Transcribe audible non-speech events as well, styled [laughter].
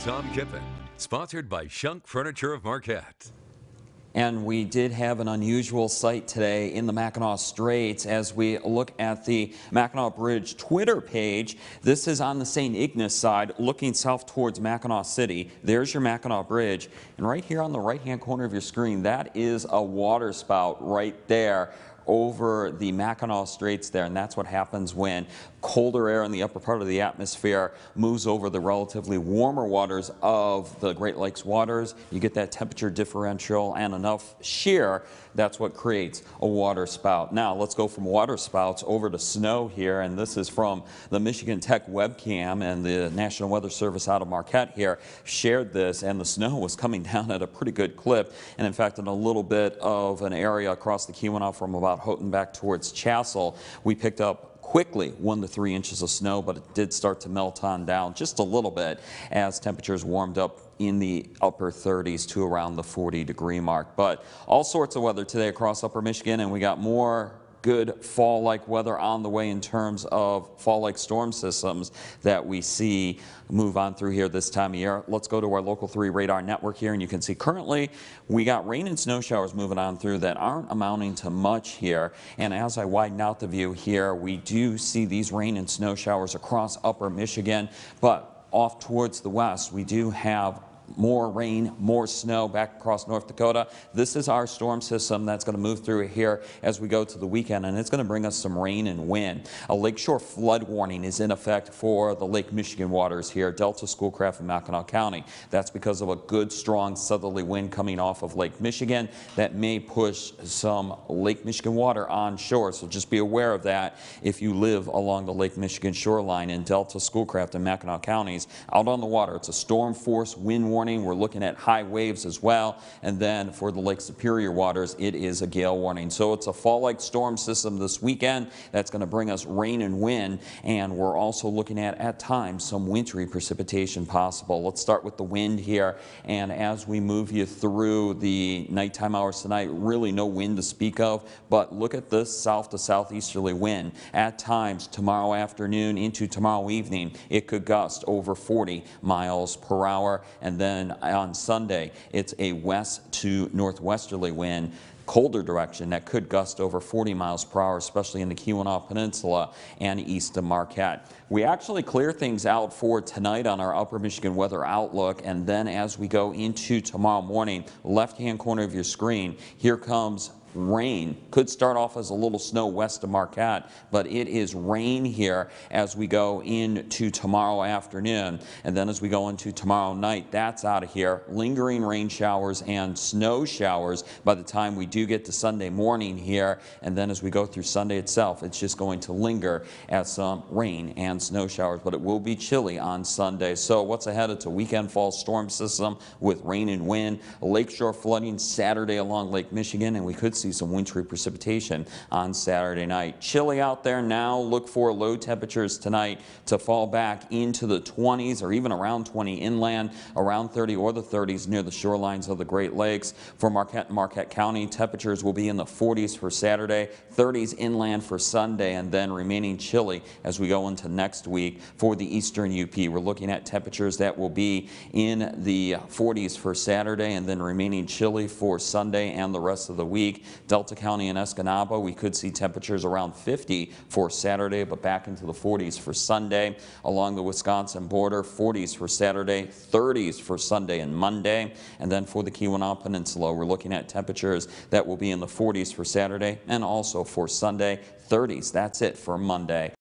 Tom Kippen, sponsored by Shunk Furniture of Marquette. And we did have an unusual sight today in the Mackinac Straits as we look at the Mackinac Bridge Twitter page. This is on the St. Ignace side, looking south towards Mackinac City. There's your Mackinac Bridge. And right here on the right hand corner of your screen, that is a water spout right there over the Mackinac Straits there, and that's what happens when colder air in the upper part of the atmosphere moves over the relatively warmer waters of the Great Lakes waters. You get that temperature differential and enough shear, that's what creates a water spout. Now let's go from water spouts over to snow here, and this is from the Michigan Tech webcam and the National Weather Service out of Marquette here shared this, and the snow was coming [laughs] down at a pretty good clip, and in fact in a little bit of an area across the Keweenaw from about about Houghton back towards Chassel. We picked up quickly one to three inches of snow, but it did start to melt on down just a little bit as temperatures warmed up in the upper 30s to around the 40 degree mark. But all sorts of weather today across upper Michigan, and we got more good fall-like weather on the way in terms of fall-like storm systems that we see move on through here this time of year. Let's go to our local 3 radar network here and you can see currently we got rain and snow showers moving on through that aren't amounting to much here and as I widen out the view here we do see these rain and snow showers across upper Michigan but off towards the west we do have more rain, more snow back across North Dakota. This is our storm system that's going to move through here as we go to the weekend, and it's going to bring us some rain and wind. A lakeshore flood warning is in effect for the Lake Michigan waters here, Delta Schoolcraft in Mackinac County. That's because of a good, strong southerly wind coming off of Lake Michigan that may push some Lake Michigan water onshore. So just be aware of that if you live along the Lake Michigan shoreline in Delta Schoolcraft and Mackinac counties. Out on the water, it's a storm force wind warning we're looking at high waves as well. And then for the Lake Superior waters, it is a gale warning. So it's a fall-like storm system this weekend that's going to bring us rain and wind. And we're also looking at, at times, some wintry precipitation possible. Let's start with the wind here. And as we move you through the nighttime hours tonight, really no wind to speak of. But look at this south to southeasterly wind. At times tomorrow afternoon into tomorrow evening, it could gust over 40 miles per hour. And then then on Sunday, it's a west to northwesterly wind colder direction that could gust over 40 miles per hour, especially in the Keweenaw Peninsula and east of Marquette. We actually clear things out for tonight on our Upper Michigan Weather Outlook, and then as we go into tomorrow morning, left-hand corner of your screen, here comes rain. Could start off as a little snow west of Marquette, but it is rain here as we go into tomorrow afternoon. And then as we go into tomorrow night, that's out of here. Lingering rain showers and snow showers by the time we do get to Sunday morning here. And then as we go through Sunday itself, it's just going to linger as some rain and snow showers, but it will be chilly on Sunday. So what's ahead? It's a weekend fall storm system with rain and wind, lakeshore flooding Saturday along Lake Michigan, and we could see some wintry precipitation on Saturday night. Chilly out there now. Look for low temperatures tonight to fall back into the 20s or even around 20 inland, around 30 or the 30s near the shorelines of the Great Lakes. For Marquette and Marquette County, temperatures will be in the 40s for Saturday, 30s inland for Sunday, and then remaining chilly as we go into next week for the eastern UP. We're looking at temperatures that will be in the 40s for Saturday and then remaining chilly for Sunday and the rest of the week. Delta County and Escanaba, we could see temperatures around 50 for Saturday, but back into the 40s for Sunday. Along the Wisconsin border, 40s for Saturday, 30s for Sunday and Monday. And then for the Keweenaw Peninsula, we're looking at temperatures that will be in the 40s for Saturday and also for Sunday, 30s. That's it for Monday.